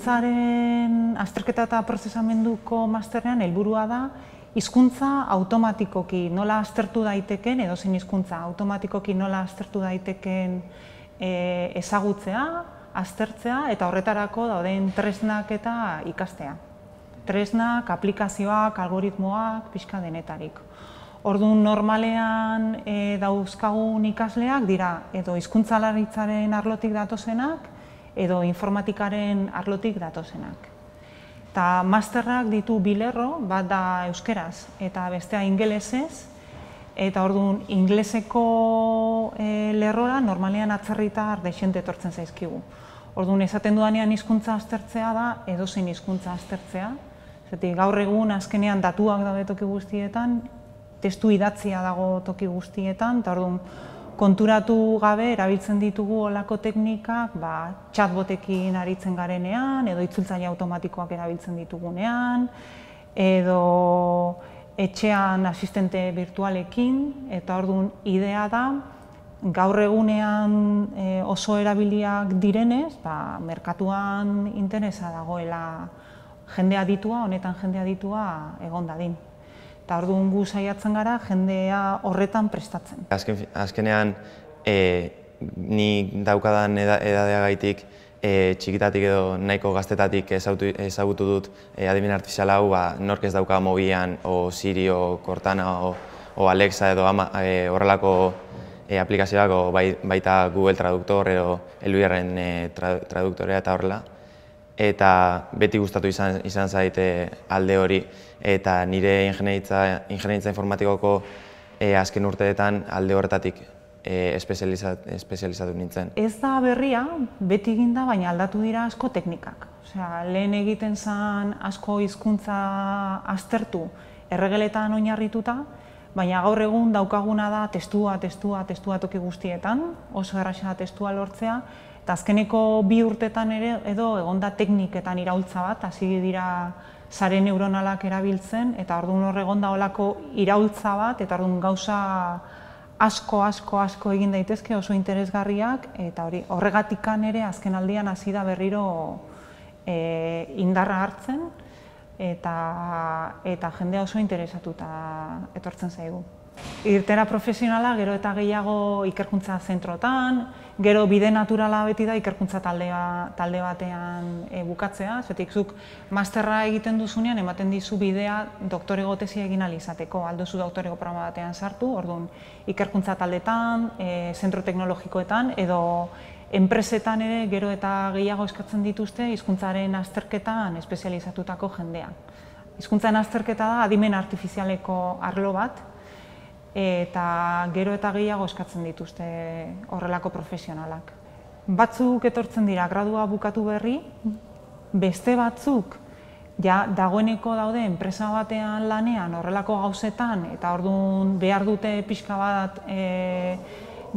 hizkuntzaren azterketa eta prozesamenduko masterrean helburua da hizkuntza automatikoki nola aztertu daiteken edo zein hizkuntza automatikoki nola aztertu daiteken e, ezagutzea, aztertzea eta horretarako dauden tresnak eta ikastea. Tresnak, aplikazioak, algoritmoak, pixka denetarik. Orduan normalean e, dauzkagun ikasleak dira edo hizkuntzalaritzaren arlotik datozenak, edo informatikaren arlotik datozenak. Eta masterrak ditu bilerro, bat da euskeraz eta bestea ingelesez, eta orduan ingleseko e, lerrora normalean atzerritar desente etortzen zaizkigu. Orduan ezaten dudanean hizkuntza aztertzea da edozein hizkuntza aztertzea. Zetik, gaur egun azkenean datuak daude toki guztietan, testu idatzia dago toki guztietan, eta orduan konturatu gabe erabiltzen ditugu olako teknikak, ba, txatbotekin aritzen garenean, edo itzultzaile automatikoak erabiltzen ditugunean, edo etxean asistente virtualekin, eta orduan idea da, gaur egunean e, oso erabiliak direnez, ba, merkatuan interesa dagoela jendea ditua, honetan jendea ditua egon dadin eta hor dugu gara jendea horretan prestatzen. Azkenean, eh, ni daukadan edadea gaitik, eh, txikitatik edo nahiko gaztetatik ezagutu dut eh, adibin artifiziala hau, ba, nork ez dauka mobian, o Siri, o Cortana, o Alexa edo horrelako aplikazioak, bai, baita Google Traduktor edo Elbiaren Traduktorea eta horrela eta beti gustatu izan izan zaite alde hori eta nire ingenieritza ingenieritza informatikoko e, azken urteetan alde horretatik e, espezializat, espezializatu nintzen. Ez da berria, beti eginda baina aldatu dira asko teknikak. Osea, lehen egiten zen asko hizkuntza aztertu erregeletan oinarrituta, baina gaur egun daukaguna da testua, testua, testua toki guztietan, oso erraxa testua lortzea azkeneko bi urtetan ere edo egonda tekniketan iraultza bat hasi dira sare neuronalak erabiltzen eta ordun hor egonda holako iraultza bat eta ordun gauza asko asko asko egin daitezke oso interesgarriak eta hori horregatikan ere azkenaldian hasi da berriro e, indarra hartzen eta eta jendea oso interesatuta etortzen zaigu irtera profesionala gero eta gehiago ikerkuntza zentrotan, gero bide naturala beti da ikerkuntza taldea, ba, talde batean e, bukatzea, zetik zuk masterra egiten duzunean ematen dizu bidea doktore gotezia egin alizateko, alduzu doktorego programa batean sartu, orduan ikerkuntza taldetan, e, zentro teknologikoetan edo enpresetan ere gero eta gehiago eskatzen dituzte hizkuntzaren azterketan espezializatutako jendean. Hizkuntzaren azterketa da adimen artifizialeko arlo bat, eta gero eta gehiago eskatzen dituzte horrelako profesionalak. Batzuk etortzen dira gradua bukatu berri, beste batzuk ja dagoeneko daude enpresa batean lanean horrelako gauzetan eta orduan behar dute pixka bat e,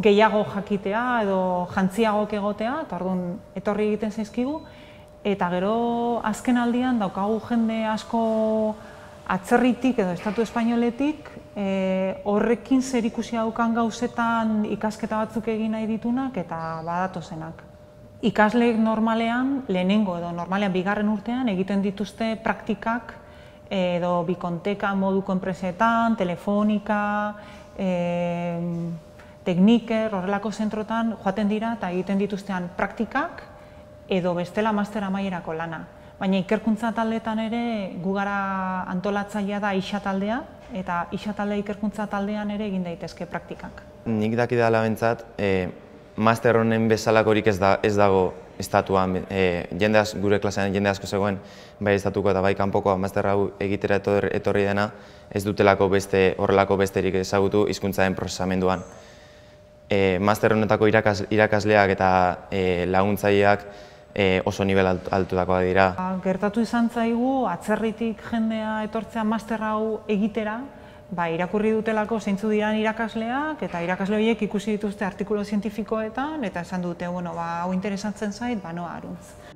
gehiago jakitea edo jantziago egotea eta etorri egiten zaizkigu eta gero azken aldian daukagu jende asko atzerritik edo estatu espainoletik E, horrekin zer ikusi daukan gauzetan ikasketa batzuk egin nahi ditunak eta badatozenak. Ikasleek normalean, lehenengo edo normalean bigarren urtean egiten dituzte praktikak edo bikonteka modu konpresetan, telefonika, e, tekniker, horrelako zentrotan joaten dira eta egiten dituztean praktikak edo bestela master amaierako lana. Baina ikerkuntza taldetan ere gu gara antolatzailea da isa taldea, eta isa talde ikerkuntza taldean ere egin daitezke praktikak. Nik daki da labentzat, e, master honen bezalakorik ez, da, ez dago estatuan, e, jende gure klasean jende asko zegoen bai estatuko eta bai kanpokoa master hau egitera etorri dena, ez dutelako beste horrelako besterik ezagutu hizkuntzaen prozesamenduan. E, master honetako irakasleak eta e, laguntzaileak E, oso nivel alto dira. Ba, gertatu izan zaigu, atzerritik jendea etortzea master hau egitera, Ba, irakurri dutelako zeintzu diran irakasleak eta irakasle horiek ikusi dituzte artikulo zientifikoetan eta esan dute, bueno, ba, hau interesantzen zait, ba, noa, aruntz.